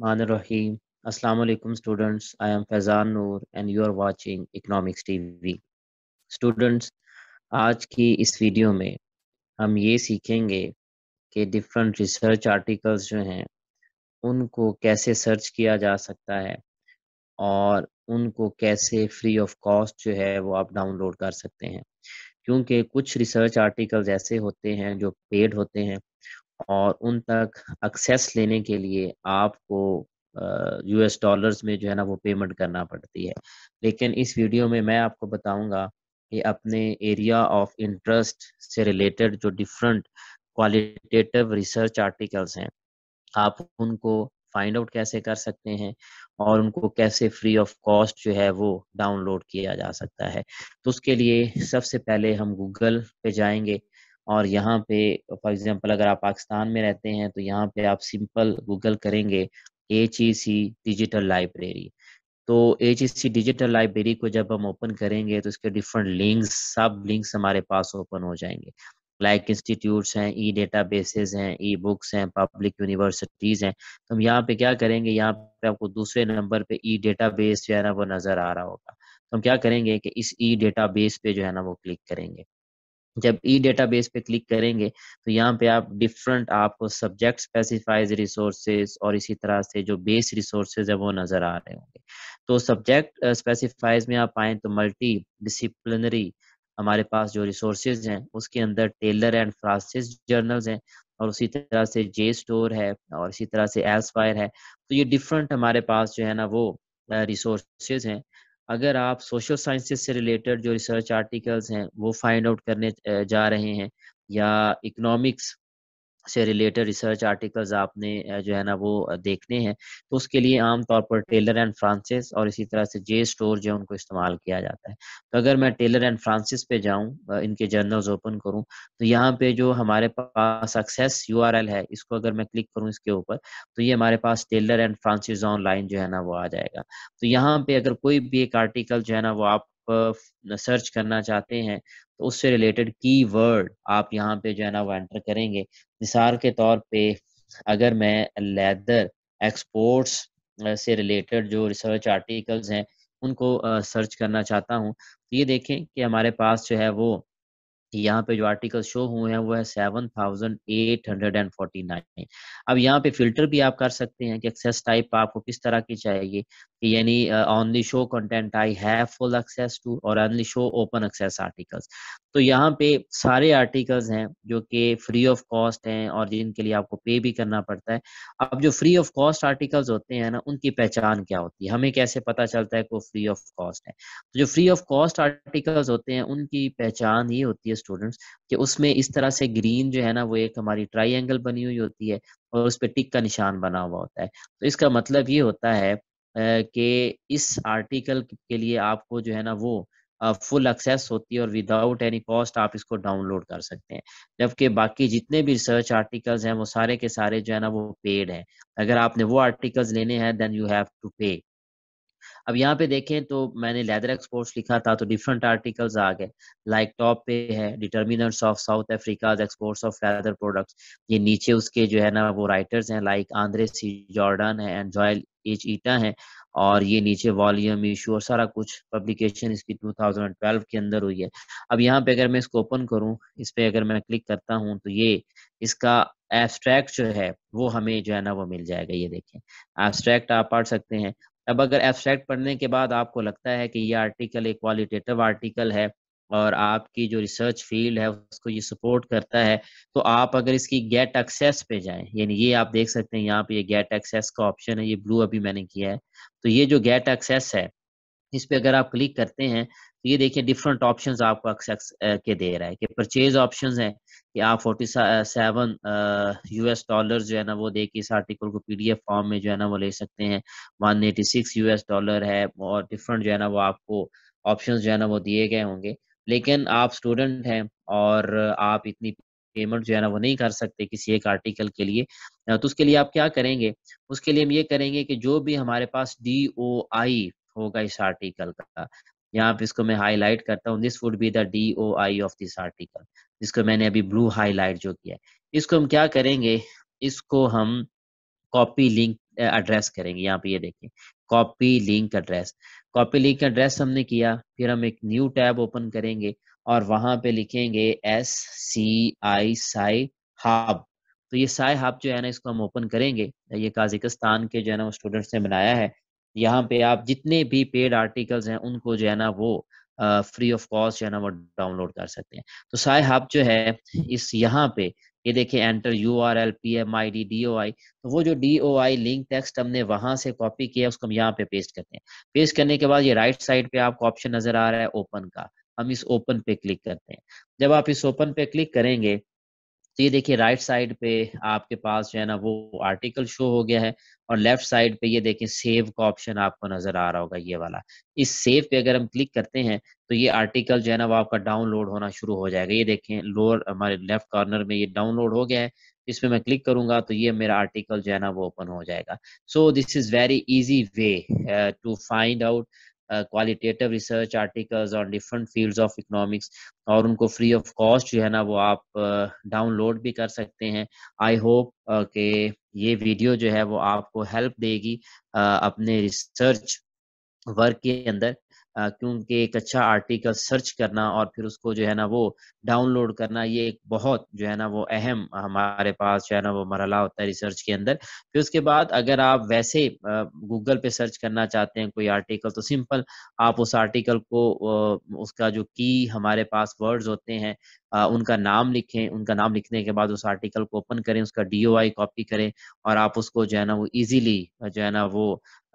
Rahim. Assalamu alaikum students. I am Faizan Noor and you are watching Economics TV. Students आज की इस video में हम ये सीखेंगे कि डिफरेंट रिसर्च आर्टिकल्स जो हैं उनको कैसे सर्च किया जा सकता है और उनको कैसे फ्री ऑफ कॉस्ट जो है वो आप डाउनलोड कर सकते हैं क्योंकि कुछ रिसर्च आर्टिकल्स ऐसे होते हैं जो पेड होते हैं और उन तक एक्सेस लेने के लिए आपको यूएस डॉलर्स में जो है ना वो पेमेंट करना पड़ती है लेकिन इस वीडियो में मैं आपको बताऊंगा कि अपने एरिया ऑफ इंटरेस्ट से रिलेटेड जो डिफरेंट क्वालिटेटिव रिसर्च आर्टिकल्स हैं आप उनको फाइंड आउट कैसे कर सकते हैं और उनको कैसे फ्री ऑफ कॉस्ट जो है वो डाउनलोड किया जा सकता है तो उसके लिए सबसे पहले हम गूगल पे जाएंगे और यहाँ पे फॉर एग्जांपल अगर आप पाकिस्तान में रहते हैं तो यहाँ पे आप सिंपल गूगल करेंगे H E C digital library तो एच सी डिजिटल लाइब्रेरी को जब हम ओपन करेंगे तो इसके डिफरेंट लिंक्स सब लिंक्स हमारे पास ओपन हो जाएंगे लाइक इंस्टीट्यूट हैं ई डेटा बेसिस हैं ई बुक्स हैं पब्लिक यूनिवर्सिटीज़ हैं तो हम यहाँ पे क्या करेंगे यहाँ पे आपको दूसरे नंबर पे ई डेटा बेस जो है ना वो नज़र आ रहा होगा तो हम क्या करेंगे कि इस ई डेटा बेस पे जो है ना वो क्लिक करेंगे जब ई डेटाबेस पे क्लिक करेंगे तो यहाँ पे आप डिफरेंट आपको सब्जेक्ट स्पेसिफाइज रिसोर्सेज और इसी तरह से जो बेस रिसोर्सेज है वो नज़र आ रहे होंगे तो सब्जेक्ट स्पेसिफाइज में आप आए तो मल्टी डिसिप्लिनरी हमारे पास जो रिसोर्सेज हैं उसके अंदर टेलर एंड फ्रांसिस जर्नल्स हैं और उसी तरह से जे स्टोर है और इसी तरह से एल्सवायर है तो ये डिफरेंट हमारे पास जो है ना वो रिसोर्सेज हैं अगर आप सोशल साइंसेस से रिलेटेड जो रिसर्च आर्टिकल्स हैं वो फाइंड आउट करने जा रहे हैं या इकोनॉमिक्स से रिलेटेड रिसर्च आर्टिकल्स आपने जो है ना वो देखने हैं तो उसके लिए आमतौर पर टेलर एंड फ्रांसिस और इसी तरह से जे स्टोर जो है उनको इस्तेमाल किया जाता है तो अगर मैं टेलर एंड फ्रांसिस पे जाऊं इनके जर्नल्स ओपन करूं तो यहाँ पे जो हमारे पास सक्सेस यू है इसको अगर मैं क्लिक करूँ इसके ऊपर तो ये हमारे पास टेलर एंड फ्रांसिस ऑनलाइन जो है ना वो आ जाएगा तो यहाँ पे अगर कोई भी एक आर्टिकल जो है ना वो आप सर्च करना चाहते हैं तो उससे रिलेटेड की वर्ड आप यहाँ पे जो है ना वो एंटर करेंगे मिसाल के तौर पे अगर मैं लेदर एक्सपोर्ट्स से रिलेटेड जो रिसर्च आर्टिकल्स हैं उनको सर्च करना चाहता हूँ तो ये देखें कि हमारे पास जो है वो यहाँ पे जो आर्टिकल शो हुए हैं वो है seven thousand eight hundred and forty nine अब यहाँ पे फिल्टर भी आप कर सकते हैं कि एक्सेस टाइप आपको किस तरह की चाहिए यानी only show content I have full access to और only show open access articles तो यहाँ पे सारे आर्टिकल्स हैं जो कि फ्री ऑफ कॉस्ट हैं और जिनके लिए आपको पे भी करना पड़ता है अब जो फ्री ऑफ कॉस्ट आर्टिकल्स होते हैं ना उनकी पहचान क्या होती है हमें कैसे पता चलता है कि वो फ्री ऑफ कॉस्ट है तो जो फ्री ऑफ कॉस्ट आर्टिकल्स होते हैं उनकी पहचान ये होती है स्टूडेंट्स कि उसमें इस तरह से ग्रीन जो है ना वो एक हमारी ट्राइंगल बनी हुई होती है और उस पर टिक का निशान बना हुआ होता है तो इसका मतलब ये होता है कि इस आर्टिकल के लिए आपको जो है ना वो फुल एक्सेस होती है और विदाउट एनी कॉस्ट आप इसको डाउनलोड कर सकते हैं जबकि बाकी जितने भी रिसर्च आर्टिकल्स हैं वो सारे के सारे जो है ना वो पेड हैं अगर आपने वो आर्टिकल्स लेने हैं देन यू हैव टू पे अब यहाँ पे देखें तो मैंने लेदर एक्सपोर्ट्स लिखा था तो डिफरेंट आर्टिकल्स आ गए लाइक टॉप पे है determinants of South Africa's exports of leather products ये नीचे उसके जो है ना वो राइटर्स हैं लाइक आंद्रे सी जॉर्डन है एंड जॉयल एच ईटा है और ये नीचे वॉल्यूम इशू और सारा कुछ पब्लिकेशन इसकी 2012 के अंदर हुई है अब यहाँ पे अगर मैं इसको ओपन करूँ इस पर अगर मैं क्लिक करता हूँ तो ये इसका एब्स्ट्रैक्ट जो है वो हमें जो है ना वो मिल जाएगा ये देखें एब्स्ट्रैक्ट आप पढ़ सकते हैं अब अगर एब्स्ट्रैक्ट पढ़ने के बाद आपको लगता है कि ये आर्टिकल एक क्वालिटेटिव आर्टिकल है और आपकी जो रिसर्च फील्ड है उसको ये सपोर्ट करता है तो आप अगर इसकी गेट एक्सेस पे जाएं यानी ये आप देख सकते हैं यहाँ पे ये गेट एक्सेस का ऑप्शन है ये ब्लू अभी मैंने किया है तो ये जो गेट एक्सेस है इस पे अगर आप क्लिक करते हैं तो ये देखिए डिफरेंट ऑप्शंस आपको एक्सेस के दे रहा है कि परचेज ऑप्शंस हैं कि आप फोर्टी सेवन यूएस डॉलर जो है ना वो देखिए इस आर्टिकल को पीडीएफ फॉर्म में जो है ना वो ले सकते हैं one eighty six US dollar है और डिफरेंट जो है ना वो आपको ऑप्शंस जो है ना वो दिए गए होंगे लेकिन आप स्टूडेंट हैं और आप इतनी पेमेंट जो है ना वो नहीं कर सकते किसी एक आर्टिकल के लिए तो उसके लिए आप क्या करेंगे उसके लिए हम ये करेंगे कि जो भी हमारे पास डी ओ आई होगा इस आर्टिकल का यहाँ पे इसको मैं हाईलाइट करता हूँ this would be the D O I of this article जिसको मैंने अभी ब्लू हाईलाइट जो किया है इसको हम क्या करेंगे इसको हम कॉपी लिंक एड्रेस करेंगे यहाँ पे ये देखें कॉपी लिंक एड्रेस कॉपी लिख के एड्रेस हमने किया फिर हम एक न्यू टैब ओपन करेंगे और वहां पे लिखेंगे एस सी आई साई हाब तो ये साई हाब जो है ना इसको हम ओपन करेंगे ये काजिकिस्तान के जो है ना स्टूडेंट्स ने बनाया है यहाँ पे आप जितने भी पेड आर्टिकल्स हैं उनको जो है ना वो फ्री ऑफ कॉस्ट जो है ना वो डाउनलोड कर सकते हैं तो साई हाब जो है इस यहाँ पे ये देखिए enter U R L P M I D D O I तो वो जो D O I link text हमने वहां से कॉपी किया उसको हम यहाँ पे पेस्ट करते हैं पेस्ट करने के बाद ये राइट साइड पे आपको ऑप्शन नजर आ रहा है ओपन का हम इस ओपन पे क्लिक करते हैं जब आप इस ओपन पे क्लिक करेंगे तो ये देखिए राइट साइड पे आपके पास जो है ना वो आर्टिकल शो हो गया है और लेफ्ट साइड पे ये देखें सेव का ऑप्शन आपको नजर आ रहा होगा ये वाला इस सेव पे अगर हम क्लिक करते हैं तो ये आर्टिकल जो है ना वो आपका डाउनलोड होना शुरू हो जाएगा ये देखें लोअर हमारे लेफ्ट कॉर्नर में ये डाउनलोड हो गया है इसमें मैं क्लिक करूंगा तो ये मेरा आर्टिकल जो है ना वो ओपन हो जाएगा so this is very easy way to find out qualitative research articles और डिफरेंट फील्ड्स ऑफ इकोनॉमिक्स और उनको फ्री ऑफ कॉस्ट जो है ना वो आप डाउनलोड uh, भी कर सकते हैं आई होप के ये वीडियो जो है वो आपको हेल्प देगी uh, अपने रिसर्च वर्क के अंदर क्योंकि एक अच्छा आर्टिकल सर्च करना और फिर उसको जो है ना वो डाउनलोड करना ये एक बहुत जो है ना वो अहम हमारे पास जो है ना वो मरला होता है रिसर्च के अंदर फिर उसके बाद अगर आप वैसे गूगल पे सर्च करना चाहते हैं कोई आर्टिकल तो सिंपल आप उस आर्टिकल को उसका जो की हमारे पास वर्ड्स होते हैं उनका नाम लिखें उनका नाम लिखने के बाद उस आर्टिकल को ओपन करें उसका डी कॉपी करें और आप उसको जो है ना वो ईजिली जो है ना वो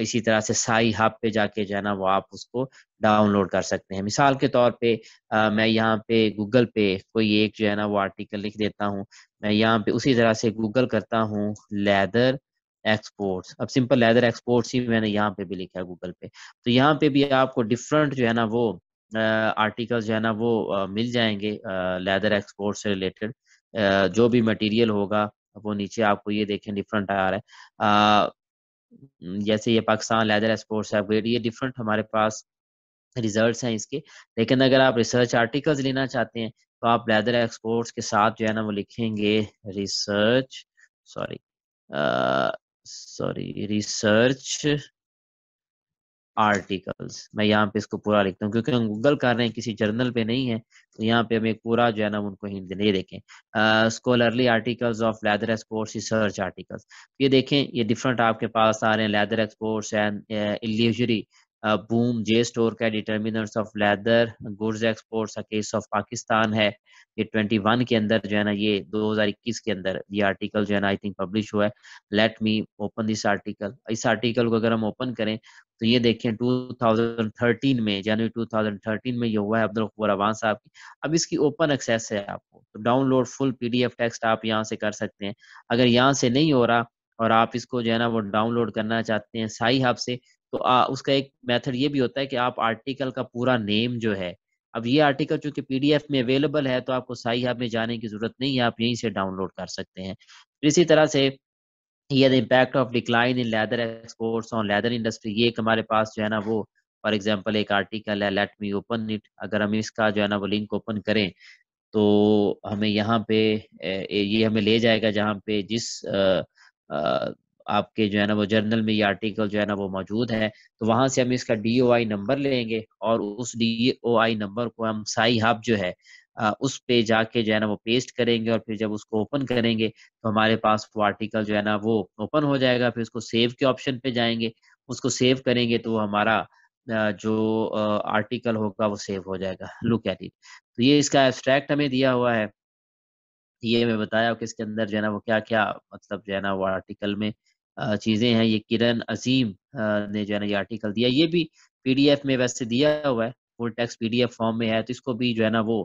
इसी तरह से साई हाब पे जाके जो है ना वो आप उसको डाउनलोड कर सकते हैं मिसाल के तौर पे आ, मैं यहाँ पे गूगल पे कोई एक जो है ना वो आर्टिकल लिख देता हूँ मैं यहाँ पे उसी तरह से गूगल करता हूँ लेदर एक्सपोर्ट्स अब सिंपल लेदर एक्सपोर्ट्स ही मैंने यहाँ पे भी लिखा है गूगल पे तो यहाँ पे भी आपको डिफरेंट जो है ना वो आर्टिकल जो है ना वो आ, मिल जाएंगे लेदर एक्सपोर्ट से रिलेटेड जो भी मटेरियल होगा वो नीचे आपको ये देखें डिफरेंट आ रहा है आ, जैसे ये पाकिस्तान लेदर एक्सपोर्ट्स है ये डिफरेंट हमारे पास रिजल्ट्स हैं इसके लेकिन अगर आप रिसर्च आर्टिकल्स लेना चाहते हैं तो आप लेदर एक्सपोर्ट्स के साथ जो है ना वो लिखेंगे research sorry sorry research articles मैं यहाँ पे इसको पूरा लिखता हूँ क्योंकि हम गूगल कर रहे हैं किसी जर्नल पे नहीं है तो यहाँ पे हमें पूरा जो है ना उनको हिंदी नहीं देखें scholarly articles of leather exports research articles ये देखें ये डिफरेंट आपके पास आ रहे हैं leather exports and illusory boom JSTOR का determinants of leather goods goods case of Pakistan है ये 21 के अंदर जो है ना ये 2021 के अंदर ये आर्टिकल जो है ना आई थिंक पब्लिश हुआ है let me open this article इस आर्टिकल को अगर हम ओपन करें तो ये देखें 2013 में जनवरी 2013 में ये हुआ है अब्दुल अकबर अवान साहब की अब इसकी ओपन एक्सेस है आपको तो डाउनलोड फुल पीडीएफ टेक्स्ट आप यहाँ से कर सकते हैं अगर यहाँ से नहीं हो रहा और आप इसको जो है ना वो डाउनलोड करना चाहते हैं साई हब से तो आ, उसका एक मेथड ये भी होता है कि आप आर्टिकल का पूरा नेम जो है अब ये आर्टिकल चूंकि पीडीएफ में अवेलेबल है तो आपको साई हब में जाने की जरूरत नहीं है आप यहीं से डाउनलोड कर सकते हैं इसी तरह से ये the impact of decline in leather exports on leather industry ये एक हमारे पास जो है ना वो फॉर एग्जाम्पल एक आर्टिकल है लेट मी ओपन इट अगर हम इसका जो है ना वो लिंक ओपन करें तो हमें यहाँ पे ये हमें ले जाएगा जहाँ पे जिस आ, आ, आपके जो है ना वो जर्नल में ये आर्टिकल जो है ना वो मौजूद है तो वहां से हम इसका डी ओ आई नंबर लेंगे और उस डी ओ आई नंबर को हम साई हब जो है उस पे जाके जो है ना वो पेस्ट करेंगे और फिर जब उसको ओपन करेंगे तो हमारे पास वो आर्टिकल जो है ना वो ओपन हो जाएगा फिर उसको सेव के ऑप्शन पे जाएंगे उसको सेव करेंगे तो हमारा जो आर्टिकल होगा वो सेव हो जाएगा लुक एट इट तो ये इसका एब्स्ट्रैक्ट हमें दिया हुआ है ये मैं बताया कि इसके अंदर जो है ना वो क्या क्या मतलब जो है ना वो आर्टिकल में चीज़ें हैं ये किरण अजीम ने जो है ना ये आर्टिकल दिया ये भी पीडीएफ में वैसे दिया हुआ है फुल टेक्स्ट पीडीएफ फॉर्म में है तो इसको भी जो है ना वो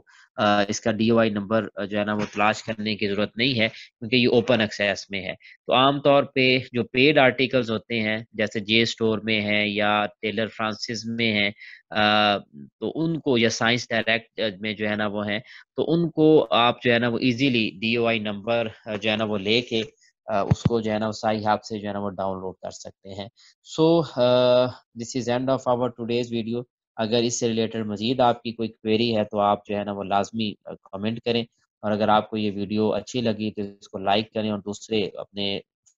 इसका डीओआई नंबर जो है ना वो तलाश करने की जरूरत नहीं है क्योंकि ये ओपन एक्सेस में है तो आमतौर पे जो पेड आर्टिकल्स होते हैं जैसे जे स्टोर में है या टेलर फ्रांसिस में है तो उनको या साइंस डायरेक्ट में जो है ना वो है तो उनको आप जो है ना वो इजीली डीओआई नंबर जो है ना वो लेके उसको जो है ना सही हाथ से जो है ना वो डाउनलोड कर सकते हैं so this is end of our today's video अगर इससे रिलेटेड मजीद आपकी कोई क्वेरी है तो आप जो है ना वो लाजमी कमेंट करें और अगर आपको ये वीडियो अच्छी लगी तो इसको लाइक करें और दूसरे अपने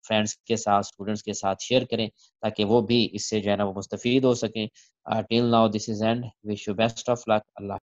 फ्रेंड्स के साथ स्टूडेंट्स के साथ शेयर करें ताकि वो भी इससे जो है ना वो मुस्तफ़ हो सकें till now this is end wish you best of luck Allah